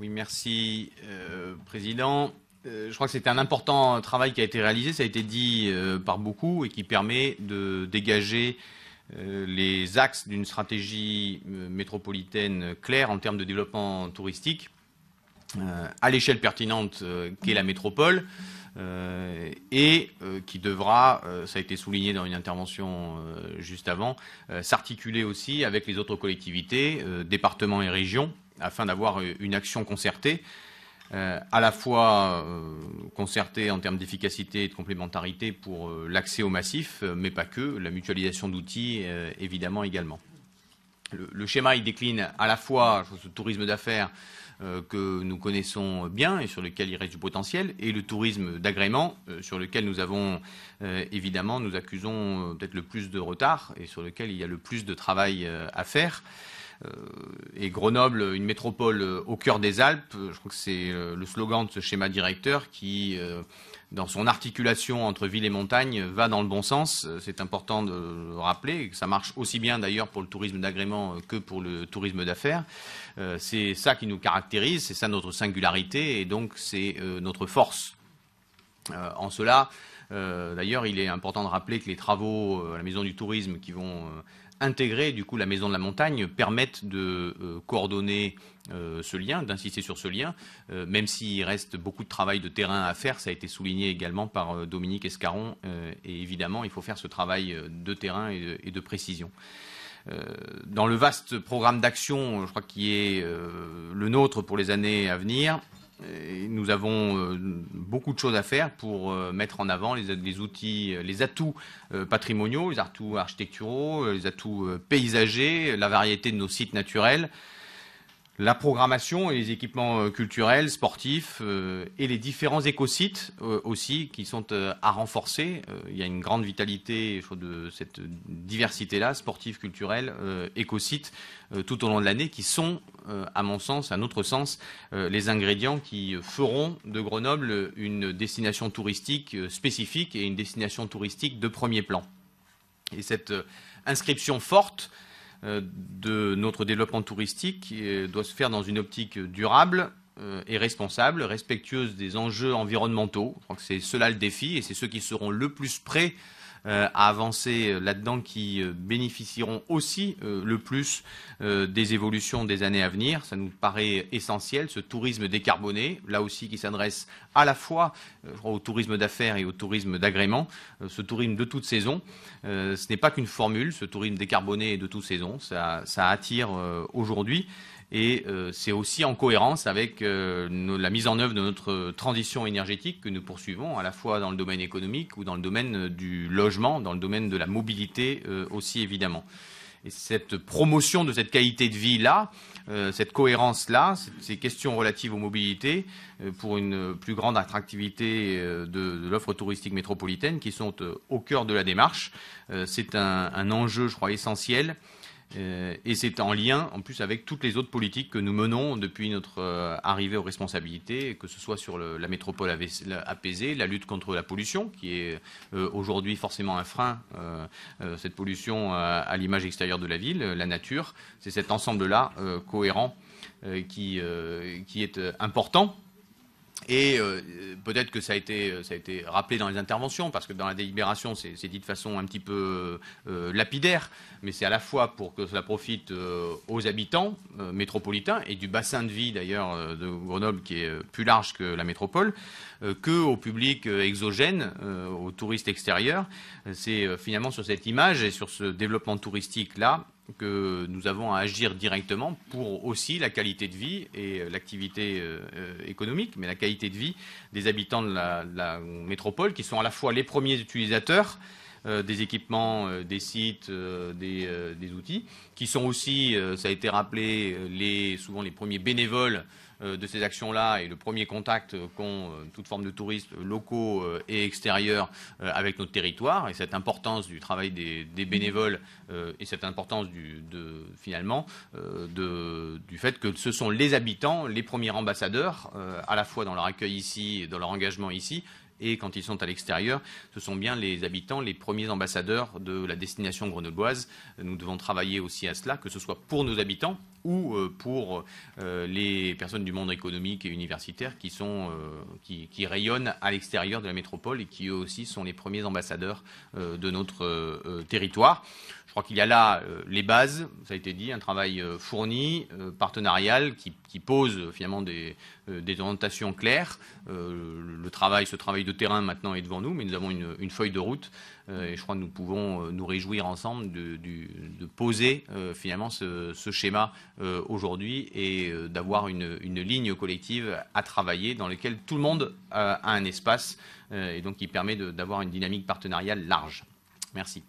Oui, merci, euh, Président. Euh, je crois que c'est un important travail qui a été réalisé, ça a été dit euh, par beaucoup, et qui permet de dégager les axes d'une stratégie métropolitaine claire en termes de développement touristique à l'échelle pertinente qu'est la métropole. et qui devra, ça a été souligné dans une intervention juste avant, s'articuler aussi avec les autres collectivités, départements et régions, afin d'avoir euh, une action concertée, euh, à la fois euh, concertée en termes d'efficacité et de complémentarité pour l'accès au massif, mais pas que, la mutualisation d'outils évidemment également. Le, schéma il décline à la fois ce tourisme d'affaires que nous connaissons bien et sur lequel il reste du potentiel, et le tourisme d'agrément sur lequel nous avons évidemment nous accusons peut-être le plus de retard et sur lequel il y a le plus de travail à faire. Euh, et Grenoble, une métropole euh, au cœur des Alpes, euh, je crois que c'est le slogan de ce schéma directeur qui dans son articulation entre ville et montagne va dans le bon sens. C'est important de le rappeler. Ça marche aussi bien d'ailleurs pour le tourisme d'agrément que pour le tourisme d'affaires. C'est ça qui nous caractérise, c'est ça notre singularité et donc c'est notre force. En cela, euh, d'ailleurs, il est important de rappeler que les travaux à euh, la Maison du Tourisme qui vont euh, intégrer du coup la maison de la montagne permettent de coordonner ce lien, d'insister sur ce lien, même s'il reste beaucoup de travail de terrain à faire, ça a été souligné également par Dominique Escaron, et évidemment il faut faire ce travail de terrain et de, et de précision. Dans le vaste programme d'action, je crois qu'il est le nôtre pour les années à venir, nous avons euh, beaucoup de choses à faire pour euh, mettre en avant les, les outils, euh, les atouts patrimoniaux, les atouts architecturaux, les atouts paysagers, la variété de nos sites naturels la programmation et les équipements euh, culturels, sportifs euh, et les différents écosites euh, aussi qui sont à renforcer. il y a une grande vitalité de cette diversité-là, sportive, culturelle, écosites, tout au long de l'année, qui sont, à mon sens, à notre sens, les ingrédients qui feront de Grenoble une destination touristique spécifique et une destination touristique de premier plan. Et cette inscription forte euh, de notre développement touristique euh, doit se faire dans une optique durable euh, et responsable, respectueuse des enjeux environnementaux. Je c'est cela le défi et c'est ceux qui seront le plus prêts à euh, avancer euh, là-dedans qui euh, bénéficieront aussi le plus des évolutions des années à venir. Ça nous paraît essentiel, ce tourisme décarboné, là aussi qui s'adresse à la fois au tourisme d'affaires et au tourisme d'agrément, ce tourisme de toute saison. Ce n'est pas qu'une formule, ce tourisme décarboné et de toute saison, ça, ça attire aujourd'hui. Et euh, c'est aussi en cohérence avec euh, la mise en œuvre de notre transition énergétique que nous poursuivons, à la fois dans le domaine économique ou dans le domaine euh, du logement, dans le domaine de la mobilité aussi évidemment. Et cette promotion de cette qualité de vie-là, cette cohérence-là, ces questions relatives aux mobilités, pour une plus grande attractivité de, l'offre touristique métropolitaine qui sont au cœur de la démarche, c'est un, enjeu, je crois, essentiel euh, et c'est en lien, en plus, avec toutes les autres politiques que nous menons depuis notre euh, arrivée aux responsabilités, que ce soit sur la métropole apaisée, la lutte contre la pollution, qui est euh, aujourd'hui forcément un frein, cette pollution à l'image extérieure de la ville, la nature. C'est cet ensemble-là cohérent qui est important et euh, peut-être que euh, ça a, été, rappelé dans les interventions, parce que dans la délibération, c'est dit de façon un petit peu euh, lapidaire, mais c'est à la fois pour que cela profite aux habitants métropolitains et du bassin de vie d'ailleurs de Grenoble, qui est plus large que la métropole, que au public exogène, aux touristes extérieurs. c'est finalement sur cette image et sur ce développement touristique-là que nous avons à agir directement pour aussi la qualité de vie et euh, l'activité euh, euh, économique, mais la qualité de vie des habitants de la, la métropole qui sont à la fois les premiers utilisateurs euh, des équipements, euh, des sites, euh, des, outils, qui sont aussi, ça a été rappelé, souvent les premiers bénévoles de ces actions-là et le premier contact qu'ont toute forme de touristes locaux et extérieurs avec notre territoire et cette importance du travail des, bénévoles et cette importance finalement du fait que ce sont les habitants les premiers ambassadeurs à la fois dans leur accueil ici et dans leur engagement ici et quand ils sont à l'extérieur, ce sont bien les habitants les premiers ambassadeurs de la destination grenobloise. Nous devons travailler aussi à cela, que ce soit pour nos habitants, ou euh, pour euh, les personnes du monde économique et universitaire qui, sont, euh, qui, rayonnent à l'extérieur de la métropole et qui eux aussi sont les premiers ambassadeurs de notre territoire. Je crois qu'il y a là les bases, ça a été dit, un travail fourni, partenarial, qui, pose finalement des, orientations claires. le travail, ce travail de terrain maintenant est devant nous, mais nous avons une feuille de route euh, et je crois que nous pouvons euh, nous réjouir ensemble de, poser euh, finalement ce, schéma aujourd'hui et d'avoir une, une, ligne collective à travailler dans laquelle tout le monde a un espace et donc qui permet d'avoir une dynamique partenariale large. Merci.